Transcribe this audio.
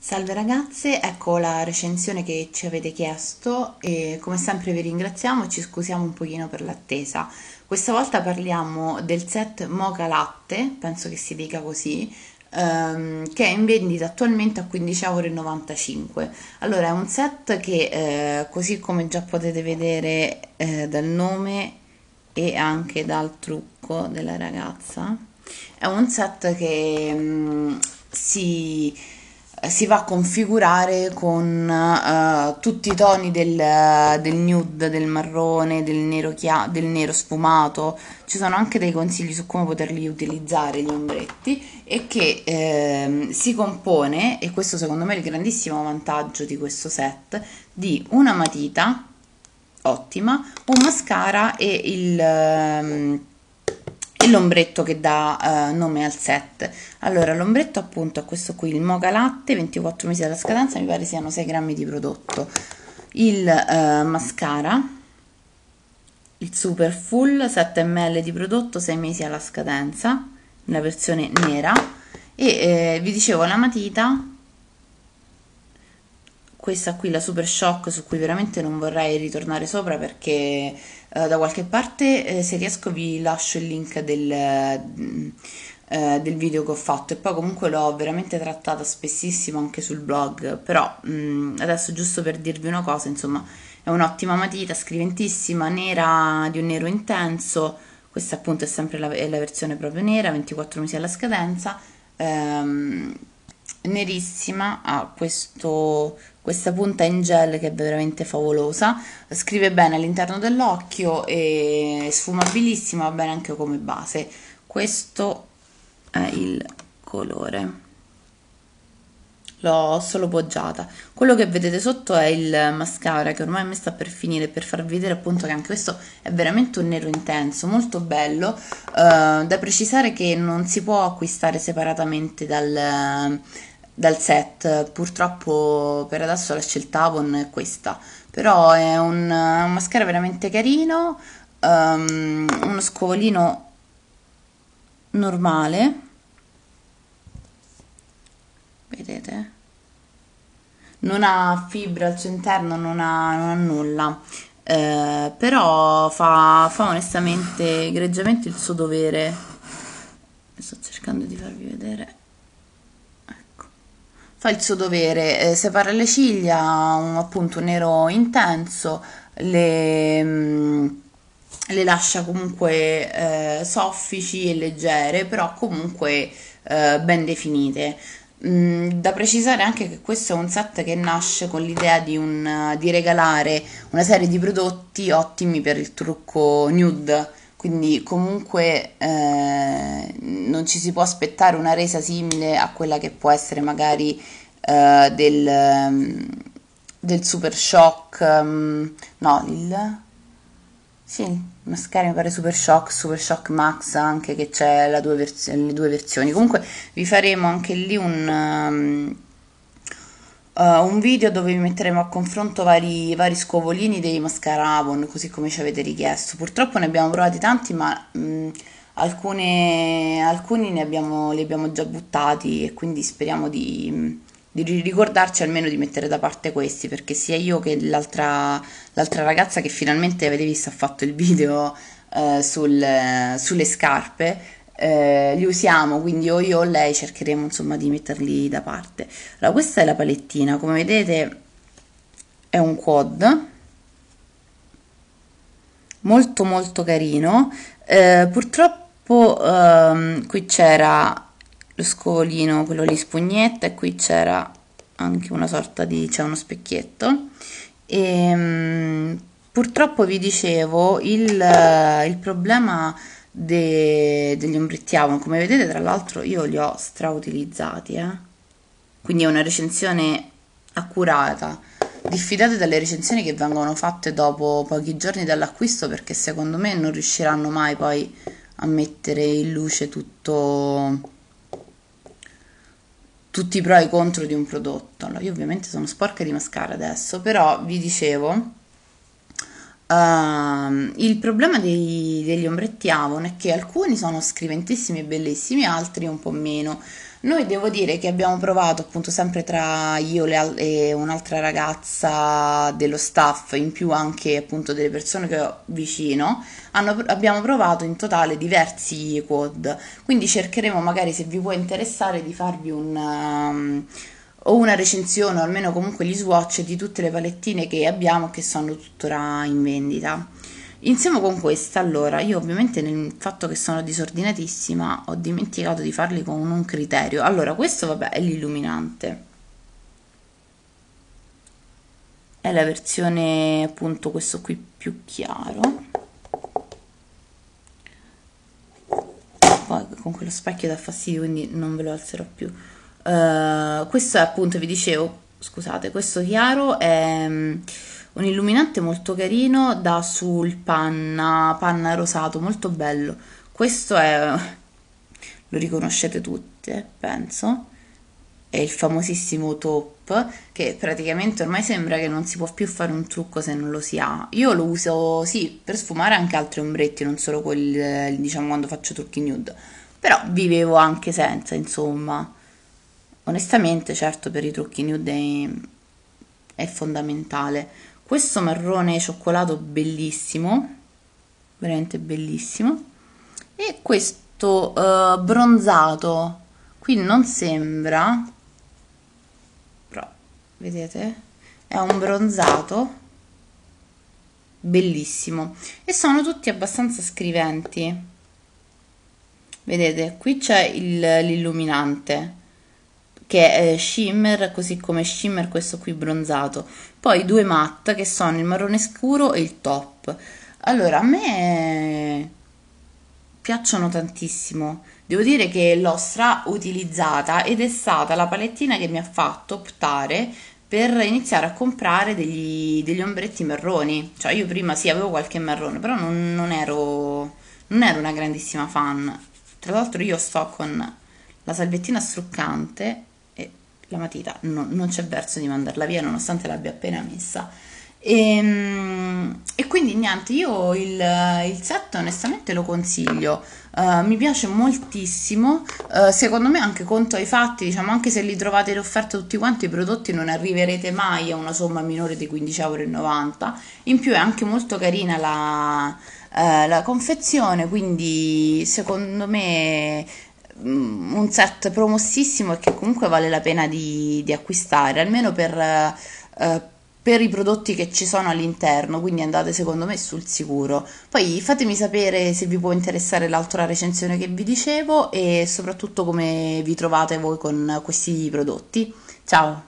Salve ragazze, ecco la recensione che ci avete chiesto e come sempre vi ringraziamo e ci scusiamo un pochino per l'attesa. Questa volta parliamo del set Mocha Latte, penso che si dica così, ehm, che è in vendita attualmente a 15,95€. Allora è un set che eh, così come già potete vedere eh, dal nome e anche dal trucco della ragazza, è un set che mh, mm, si si va a configurare con uh, tutti i toni del, del, nude, del marrone, del nero, chia- del nero sfumato. Ci sono anche dei consigli su come poterli utilizzare gli ombretti e che eh, si compone, e questo secondo me è il grandissimo vantaggio di questo set, di una matita ottima, un mascara e il... Um, l'ombretto che dà eh, nome al set. Allora, l'ombretto appunto è questo qui, il Moga Latte, 24 mesi alla scadenza, mi pare siano 6 grammi di prodotto. Il eh, mascara, il Super Full, 7 ml di prodotto, 6 mesi alla scadenza, nella versione nera. E eh, vi dicevo, la matita questa qui, la Super Shock, su cui veramente non vorrei ritornare sopra perché eh, da qualche parte, eh, se riesco, vi lascio il link del, mm, eh, del, video che ho fatto e poi comunque l'ho veramente trattata spessissimo anche sul blog, però mh, mm, adesso giusto per dirvi una cosa, insomma, è un'ottima matita, scriventissima, nera di un nero intenso, questa appunto è sempre la, è la versione proprio nera, 24 mesi alla scadenza. Ehm, nerissima, ha questo, questa punta in gel che è veramente favolosa, scrive bene all'interno dell'occhio e sfumabilissima, va bene anche come base. Questo è il colore. L'ho solo poggiata. Quello che vedete sotto è il mascara che ormai mi sta per finire per farvi vedere appunto che anche questo è veramente un nero intenso, molto bello. Eh, da precisare che non si può acquistare separatamente dal, dal set. Purtroppo per adesso la scelta Avon è questa, però è un, un mascara veramente carino, um, uno scovolino normale, vedete? Non ha fibra al suo interno, non ha, non ha nulla, eh, però fa, fa onestamente, egregiamente il suo dovere. Sto cercando di farvi vedere fa il suo dovere, eh, separa le ciglia, un, appunto un nero intenso, le, mh, mm, le lascia comunque eh, soffici e leggere, però comunque eh, ben definite. Mm, da precisare anche che questo è un set che nasce con l'idea di, un, di regalare una serie di prodotti ottimi per il trucco nude quindi comunque eh, non ci si può aspettare una resa simile a quella che può essere magari eh, del, ehm, del, Super Shock, um, no, il... Sì, mascara mi pare Super Shock, Super Shock Max anche che c'è due vers- le due versioni. Comunque vi faremo anche lì un... Ehm, uh, un video dove vi metteremo a confronto vari, vari scovolini dei mascaravon, così come ci avete richiesto. Purtroppo ne abbiamo provati tanti, ma mh, mm, alcune, alcuni ne abbiamo, li abbiamo già buttati e quindi speriamo di, di, ricordarci almeno di mettere da parte questi, perché sia io che l'altra, l'altra ragazza che finalmente avete visto ha fatto il video uh, sul, uh, sulle scarpe eh, li usiamo, quindi o io o lei cercheremo insomma di metterli da parte. Allora, questa è la palettina, come vedete è un quad molto molto carino, eh, purtroppo ehm, qui c'era lo scovolino, quello lì spugnetta e qui c'era anche una sorta di, c'è uno specchietto e ehm, mh, purtroppo vi dicevo il, il problema de, degli ombretti Avon. Come vedete, tra l'altro, io li ho strautilizzati, eh? quindi è una recensione accurata. Diffidate dalle recensioni che vengono fatte dopo pochi giorni dall'acquisto perché secondo me non riusciranno mai poi a mettere in luce tutto tutti i pro e i contro di un prodotto. Allora, io ovviamente sono sporca di mascara adesso, però vi dicevo Uh, il problema dei, degli ombretti Avon è che alcuni sono scriventissimi e bellissimi, altri un po' meno. Noi devo dire che abbiamo provato appunto sempre tra io e un'altra ragazza dello staff, in più anche appunto delle persone che ho vicino, hanno, abbiamo provato in totale diversi quad. Quindi cercheremo magari se vi può interessare di farvi un... Um, o una recensione o almeno comunque gli swatch di tutte le palettine che abbiamo che sono tuttora in vendita. Insieme con questa, allora, io ovviamente nel fatto che sono disordinatissima ho dimenticato di farli con un criterio. Allora, questo vabbè è l'illuminante. È la versione appunto questo qui più chiaro. Poi con quello specchio dà fastidio, quindi non ve lo alzerò più. Eh, questo è appunto, vi dicevo, scusate, questo chiaro è mm, un illuminante molto carino da sul panna, panna rosato, molto bello. Questo è, lo riconoscete tutte, eh, penso, è il famosissimo top che praticamente ormai sembra che non si può più fare un trucco se non lo si ha. Io lo uso, sì, per sfumare anche altri ombretti, non solo quelli, diciamo, quando faccio trucchi nude. Però vivevo anche senza, insomma onestamente certo per i trucchi New Day è fondamentale questo marrone cioccolato bellissimo veramente bellissimo e questo uh, bronzato qui non sembra però vedete è un bronzato bellissimo e sono tutti abbastanza scriventi vedete qui c'è l'illuminante che è shimmer, così come shimmer questo qui bronzato. Poi due matte che sono il marrone scuro e il top. Allora, a me piacciono tantissimo. Devo dire che l'ho strautilizzata ed è stata la palettina che mi ha fatto optare per iniziare a comprare degli, degli ombretti marroni. Cioè io prima sì avevo qualche marrone, però non, non, ero, non ero una grandissima fan. Tra l'altro io sto con la salvettina struccante la matita no, non c'è verso di mandarla via nonostante l'abbia appena messa. E, ehm, e quindi niente, io il, il, set onestamente lo consiglio, uh, mi piace moltissimo, uh, secondo me anche conto ai fatti, diciamo anche se li trovate in offerta tutti quanti i prodotti non arriverete mai a una somma minore di 15,90 euro in più è anche molto carina la, uh, la confezione, quindi secondo me un set promossissimo e che comunque vale la pena di, di acquistare, almeno per, eh, per, i prodotti che ci sono all'interno, quindi andate secondo me sul sicuro. Poi fatemi sapere se vi può interessare l'altra recensione che vi dicevo e soprattutto come vi trovate voi con questi prodotti. Ciao!